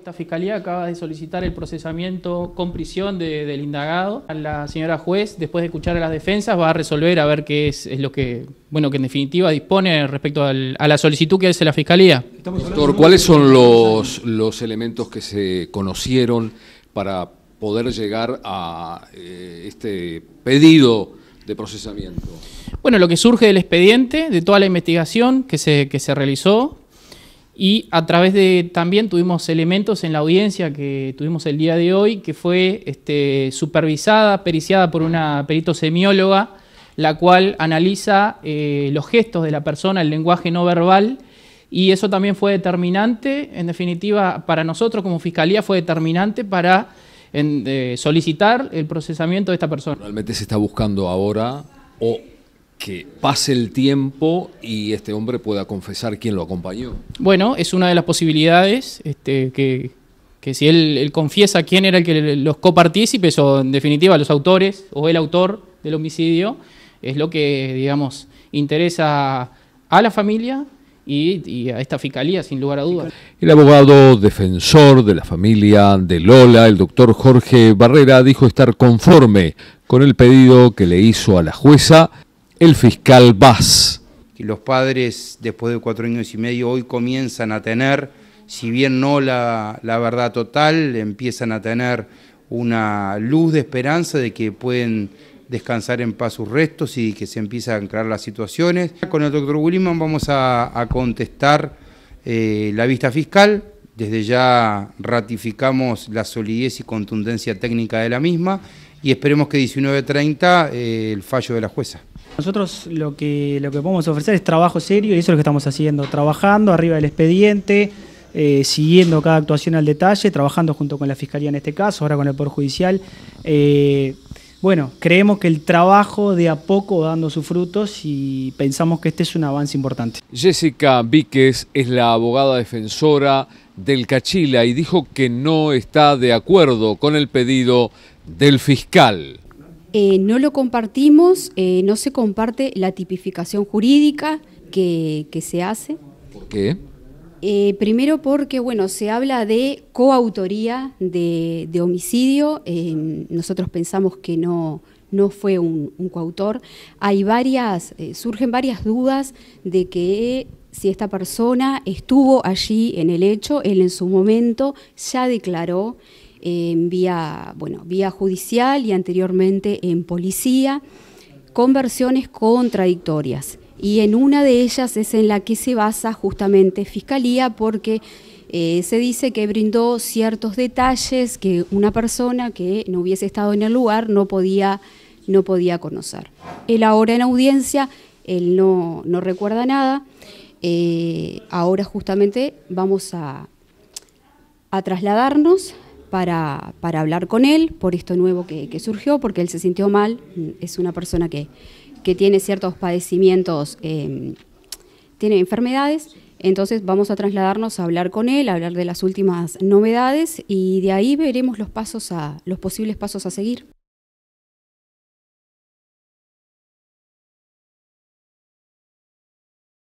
Esta fiscalía acaba de solicitar el procesamiento con prisión del indagado. La señora juez, después de escuchar a las defensas, va a resolver a ver qué es, lo que, bueno, que en definitiva dispone respecto a la solicitud que hace la fiscalía. Doctor, ¿cuáles son los, los elementos que se conocieron para poder llegar a eh, este pedido de procesamiento? Bueno, lo que surge del expediente, de toda la investigación que se, que se realizó, y a través de también tuvimos elementos en la audiencia que tuvimos el día de hoy, que fue este, supervisada, periciada por una perito semióloga, la cual analiza eh, los gestos de la persona, el lenguaje no verbal, y eso también fue determinante, en definitiva, para nosotros como Fiscalía fue determinante para eh, solicitar el procesamiento de esta persona. Realmente se está buscando ahora o que pase el tiempo y este hombre pueda confesar quién lo acompañó. Bueno, es una de las posibilidades este, que, si él, confiesa quién era el que los copartícipes o en definitiva los autores o el autor del homicidio, es lo que, digamos, interesa a la familia y, y, a esta fiscalía, sin lugar a dudas. El abogado defensor de la familia de Lola, el doctor Jorge Barrera, dijo estar conforme con el pedido que le hizo a la jueza el fiscal Vaz. los padres, después de cuatro años y medio, hoy comienzan a tener, si bien no la, verdad total, empiezan a tener una luz de esperanza de que pueden descansar en paz sus restos y que se empiezan a anclar las situaciones. Con el doctor Williman vamos a, contestar eh, la vista fiscal. Desde ya ratificamos la solidez y contundencia técnica de la misma y esperemos que 19.30 eh, el fallo de la jueza. Nosotros lo que, lo que podemos ofrecer es trabajo serio y eso es lo que estamos haciendo, trabajando arriba del expediente, eh, siguiendo cada actuación al detalle, trabajando junto con la Fiscalía en este caso, ahora con el Poder Judicial. Eh, bueno, creemos que el trabajo de a poco va dando sus frutos y pensamos que este es un avance importante. Jessica Víquez es la abogada defensora del Cachila y dijo que no está de acuerdo con el pedido del fiscal. Eh, no lo compartimos, eh, no se comparte la tipificación jurídica que, se hace. ¿Por qué? Eh, primero porque, bueno, se habla de coautoría de, homicidio. nosotros pensamos que no, no fue un, un coautor. Hay varias, surgen varias dudas de que si esta persona estuvo allí en el hecho, él en su momento ya declaró en vía, bueno, vía judicial y anteriormente en policía, con versiones contradictorias. Y en una de ellas es en la que se basa justamente Fiscalía porque eh, se dice que brindó ciertos detalles que una persona que no hubiese estado en el lugar no podía, no podía conocer. Él ahora en audiencia, él no, recuerda nada. Eh, ahora justamente vamos a, a trasladarnos para, hablar con él por esto nuevo que, surgió, porque él se sintió mal, es una persona que, tiene ciertos padecimientos, em, tiene enfermedades, entonces vamos a trasladarnos a hablar con él, a hablar de las últimas novedades y de ahí veremos los, pasos a, los posibles pasos a seguir.